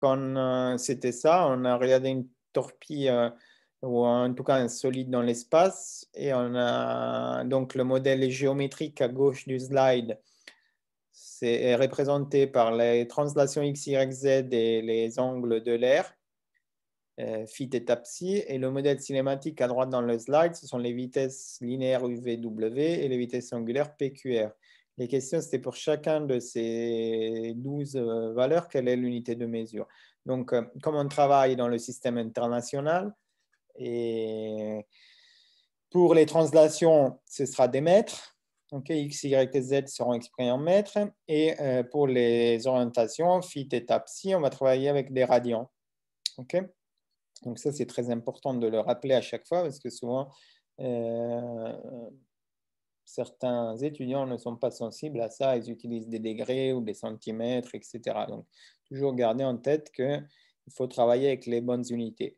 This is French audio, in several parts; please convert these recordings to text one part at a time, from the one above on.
quand euh, c'était ça, on a regardé une torpille euh, ou en tout cas un solide dans l'espace. Et on a donc le modèle géométrique à gauche du slide. C'est représenté par les translations x, y, z et les angles de l'air, euh, phi, et psi. Et le modèle cinématique à droite dans le slide, ce sont les vitesses linéaires u, w et les vitesses angulaires PQR. Les questions, c'était pour chacun de ces 12 euh, valeurs, quelle est l'unité de mesure. Donc, euh, comme on travaille dans le système international, et pour les translations, ce sera des mètres. Donc, X, Y et Z seront exprimés en mètres. Et euh, pour les orientations, phi, étape, psi, on va travailler avec des radians. ok Donc ça, c'est très important de le rappeler à chaque fois parce que souvent, certains étudiants ne sont pas sensibles à ça, ils utilisent des degrés ou des centimètres, etc. Donc, toujours garder en tête qu'il faut travailler avec les bonnes unités.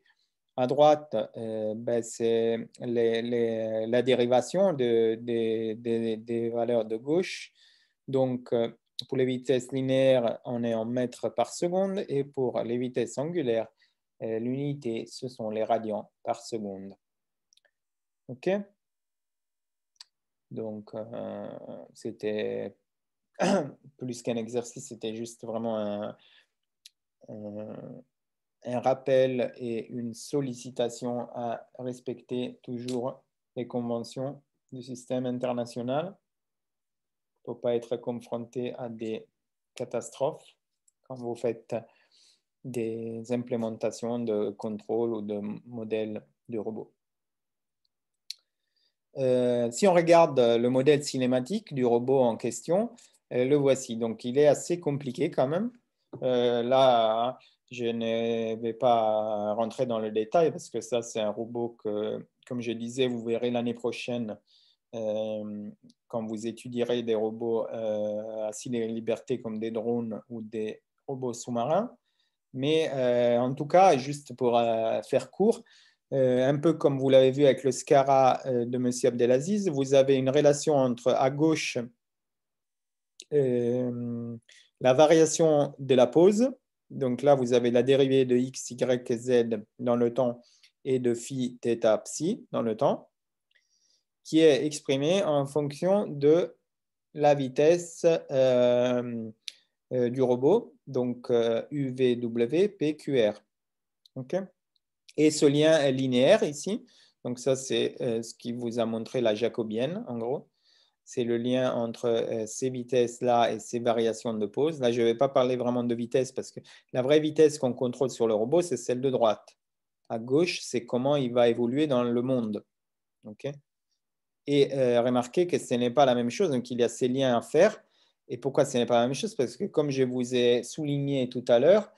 À droite, euh, ben, c'est la dérivation des valeurs de gauche. Donc, euh, pour les vitesses linéaires, on est en mètres par seconde et pour les vitesses angulaires, euh, l'unité, ce sont les radians par seconde. OK donc, euh, c'était plus qu'un exercice, c'était juste vraiment un, un, rappel et une sollicitation à respecter toujours les conventions du système international pour pas être confronté à des catastrophes quand vous faites des implémentations de contrôle ou de modèles de robots. Euh, si on regarde euh, le modèle cinématique du robot en question, euh, le voici. Donc, il est assez compliqué quand même. là, je ne vais pas rentrer dans le détail parce que ça, c'est un robot que, comme je disais, vous verrez l'année prochaine quand vous étudierez des robots euh, à liberté comme des drones ou des robots sous-marins. Mais en tout cas, juste pour faire court, euh, un peu comme vous l'avez vu avec le SCARA euh, de M. Abdelaziz, vous avez une relation entre à gauche euh, la variation de la pose. Donc là, vous avez la dérivée de x, y, z dans le temps et de phi, θ, psi dans le temps, qui est exprimée en fonction de la vitesse du robot, donc u, v, q, r. OK et ce lien est linéaire ici. Donc ça, c'est euh, ce qui vous a montré la jacobienne, en gros. C'est le lien entre euh, ces vitesses-là et ces variations de pose. Là, je ne vais pas parler vraiment de vitesse parce que la vraie vitesse qu'on contrôle sur le robot, c'est celle de droite. À gauche, c'est comment il va évoluer dans le monde. et euh, remarquez que ce n'est pas la même chose. Donc, il y a ces liens à faire. Et pourquoi ce n'est pas la même chose Parce que comme je vous ai souligné tout à l'heure,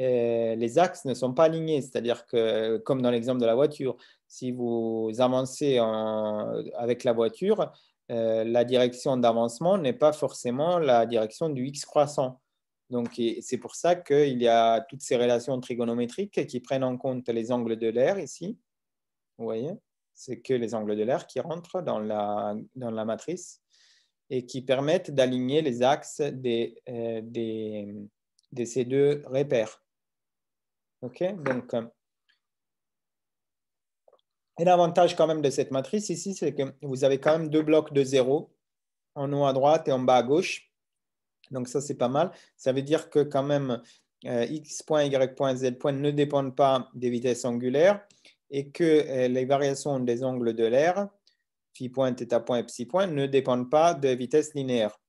euh, les axes ne sont pas alignés. C'est-à-dire que, comme dans l'exemple de la voiture, si vous avancez avec la voiture, euh, la direction d'avancement n'est pas forcément la direction du x croissant. Donc, c'est pour ça qu'il y a toutes ces relations trigonométriques qui prennent en compte les angles de l'air ici. Vous voyez, c'est que les angles de l'air qui rentrent dans la, matrice et qui permettent d'aligner les axes de euh, ces deux repères. OK Donc, l'avantage euh, quand même de cette matrice ici, c'est que vous avez quand même deux blocs de zéro en haut à droite et en bas à gauche. Donc ça, c'est pas mal. Ça veut dire que quand même, euh, x point, y point, z point ne dépendent pas des vitesses angulaires et que euh, les variations des angles de l'air, phi point, theta point et psi point, ne dépendent pas de vitesses linéaires.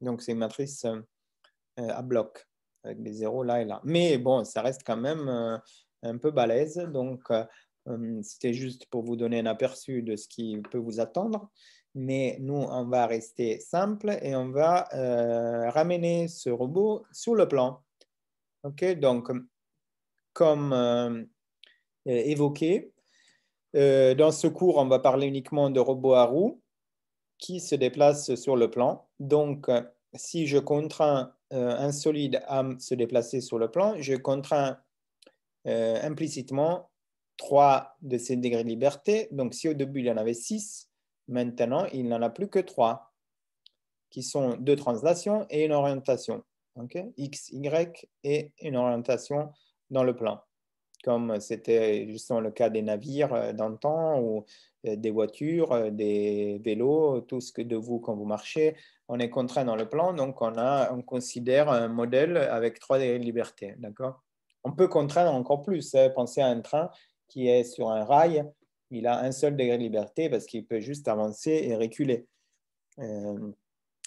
Donc c'est une matrice à bloc avec des zéros là et là. Mais bon, ça reste quand même euh, un peu balèze. Donc, euh, euh, c'était juste pour vous donner un aperçu de ce qui peut vous attendre. Mais nous, on va rester simple et on va ramener ce robot sur le plan. OK Donc, comme évoqué, dans ce cours, on va parler uniquement de robots à roues qui se déplacent sur le plan. Donc, si je contrains euh, un solide à se déplacer sur le plan, je contrains euh, implicitement 3 de ces degrés de liberté. Donc, si au début, il y en avait 6, maintenant, il n'en a plus que 3, qui sont deux translations et une orientation. X, Y et une orientation dans le plan comme c'était justement le cas des navires euh, d'antan ou euh, des voitures, euh, des vélos, tout ce que de vous quand vous marchez, on est contraint dans le plan, donc on, a, on considère un modèle avec trois libertés, d'accord On peut contraindre encore plus, hein, pensez à un train qui est sur un rail, il a un seul degré de liberté parce qu'il peut juste avancer et reculer.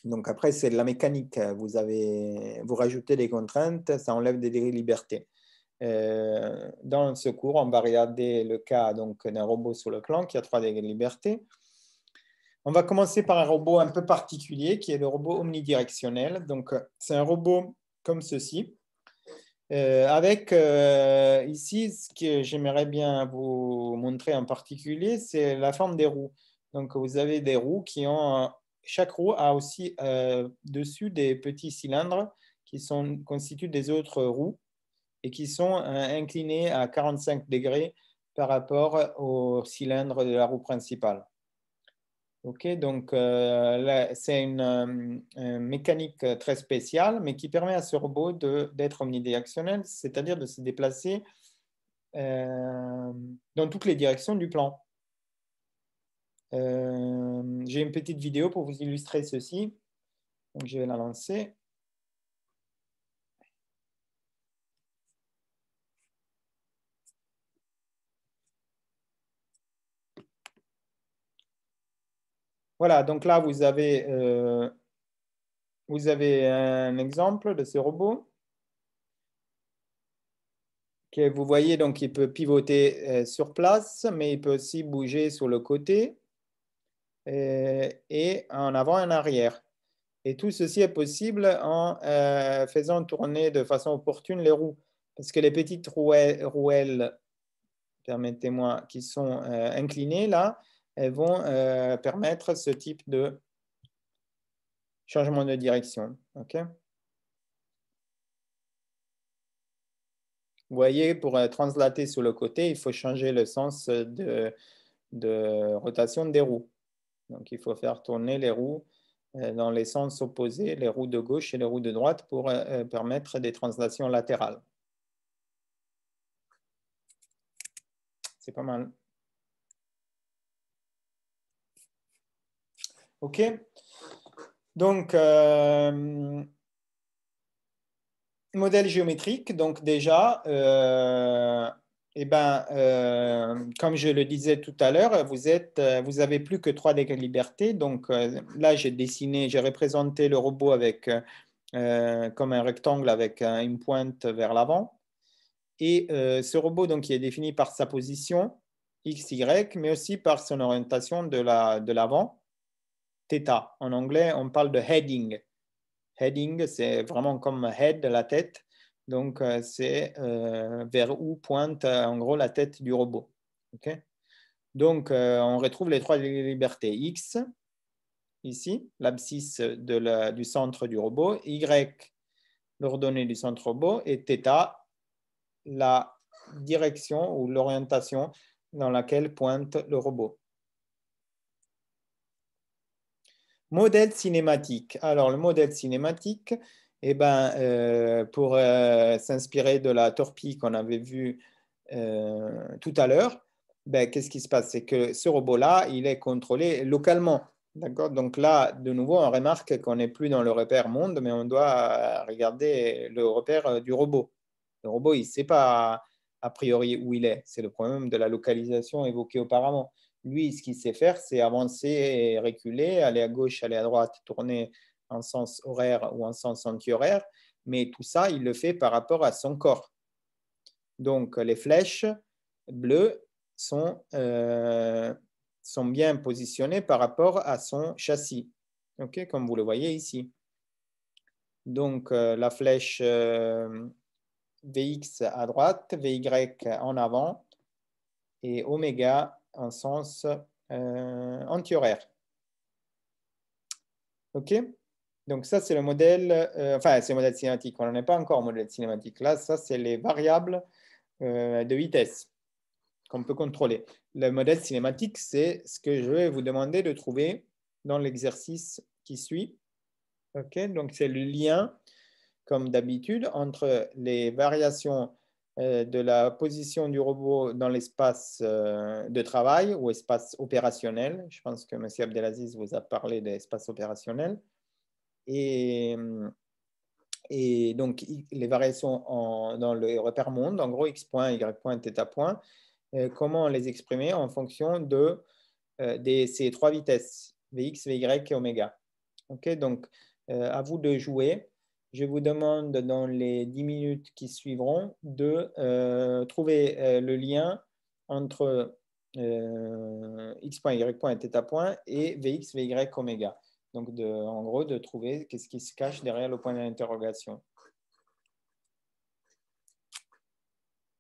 donc après, c'est de la mécanique, hein. vous, avez, vous rajoutez des contraintes, ça enlève des degrés de liberté. Euh, dans ce cours, on va regarder le cas d'un robot sur le clan qui a trois Liberté On va commencer par un robot un peu particulier qui est le robot omnidirectionnel. Donc, c'est un robot comme ceci. Euh, avec euh, ici, ce que j'aimerais bien vous montrer en particulier, c'est la forme des roues. Donc, vous avez des roues qui ont, chaque roue a aussi dessus des petits cylindres qui sont, constituent des autres roues et qui sont euh, inclinés à 45 degrés par rapport au cylindre de la roue principale. Ok, donc euh, c'est euh, une, mécanique très spéciale, mais qui permet à ce robot d'être omnidirectionnel, c'est-à-dire de se déplacer dans toutes les directions du plan. J'ai une petite vidéo pour vous illustrer ceci. Donc, je vais la lancer. Voilà, donc là, vous avez, euh, un exemple de ce robot que vous voyez, donc il peut pivoter euh, sur place, mais il peut aussi bouger sur le côté euh, et en avant et en arrière. Et tout ceci est possible en faisant tourner de façon opportune les roues, parce que les petites rouelles, rouelles permettez-moi, qui sont inclinées là, elles vont euh, permettre ce type de changement de direction. Vous voyez, pour euh, translater sur le côté, il faut changer le sens de, rotation des roues. Donc, il faut faire tourner les roues euh, dans les sens opposés, les roues de gauche et les roues de droite, pour permettre des translations latérales. C'est pas mal. OK Donc, euh, modèle géométrique, donc déjà, euh, eh ben, euh, comme je le disais tout à l'heure, vous n'avez vous avez plus que trois degrés de liberté. Donc là, j'ai dessiné, j'ai représenté le robot avec, comme un rectangle avec une pointe vers l'avant. Et ce robot, donc, il est défini par sa position, x, y, mais aussi par son orientation de l'avant. Theta, En anglais, on parle de heading. Heading, c'est vraiment comme head, la tête. Donc, euh, c'est euh, vers où pointe euh, en gros la tête du robot. Donc, on retrouve les trois libertés X, ici, l'abscisse du centre du robot, Y, l'ordonnée du centre robot, et θ, la direction ou l'orientation dans laquelle pointe le robot. Modèle cinématique. Alors, le modèle cinématique, eh ben, euh, pour euh, s'inspirer de la torpille qu'on avait vue euh, tout à l'heure, ben, qu'est-ce qui se passe C'est que ce robot-là, il est contrôlé localement. Donc là, de nouveau, on remarque qu'on n'est plus dans le repère monde, mais on doit regarder le repère du robot. Le robot, il ne sait pas a priori où il est. C'est le problème de la localisation évoqué auparavant. Lui, ce qu'il sait faire, c'est avancer et reculer, aller à gauche, aller à droite, tourner en sens horaire ou en sens anti-horaire. Mais tout ça, il le fait par rapport à son corps. Donc, les flèches bleues sont, euh, bien positionnées par rapport à son châssis, comme vous le voyez ici. Donc, euh, la flèche euh, VX à droite, VY en avant et oméga un sens euh, antihoraire. OK Donc ça, c'est le modèle, euh, enfin, c'est le modèle cinématique, on n'en est pas encore au modèle cinématique. Là, ça, c'est les variables euh, de vitesse qu'on peut contrôler. Le modèle cinématique, c'est ce que je vais vous demander de trouver dans l'exercice qui suit. OK Donc, c'est le lien, comme d'habitude, entre les variations euh, de la position du robot dans l'espace euh, de travail ou espace opérationnel. Je pense que M. Abdelaziz vous a parlé d'espace opérationnel. Et, euh, et, donc, les variations dans le repère monde, en gros, x point, y point, θ point, comment les exprimer en fonction de, ces trois vitesses, vx, vy et oméga. donc, à vous de jouer je vous demande dans les 10 minutes qui suivront de euh, trouver euh, le lien entre euh, et vx, vy, oméga. Donc, en gros, de trouver qu'est-ce qui se cache derrière le point d'interrogation.